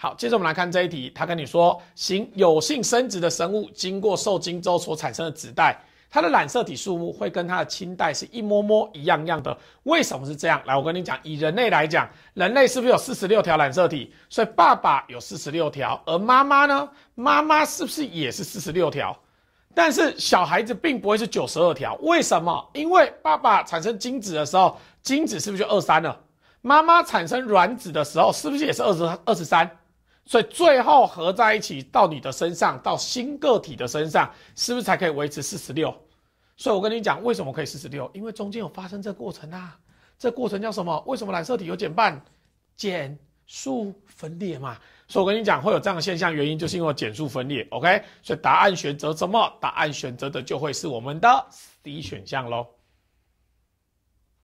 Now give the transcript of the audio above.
好，接着我们来看这一题。他跟你说，行有性生殖的生物经过受精之后所产生的子代，它的染色体数目会跟它的亲代是一模模一样样的。为什么是这样？来，我跟你讲，以人类来讲，人类是不是有四十六条染色体？所以爸爸有四十六条，而妈妈呢？妈妈是不是也是四十六条？但是小孩子并不会是九十二条，为什么？因为爸爸产生精子的时候，精子是不是就二三了？妈妈产生卵子的时候，是不是也是二十二十三？所以最后合在一起到你的身上，到新个体的身上，是不是才可以维持四十六？所以我跟你讲，为什么可以四十六？因为中间有发生这过程啊，这过程叫什么？为什么染色体有减半？减数分裂嘛。所以我跟你讲，会有这样的现象，原因就是因为减数分裂。OK，所以答案选择什么？答案选择的就会是我们的 C 选项喽。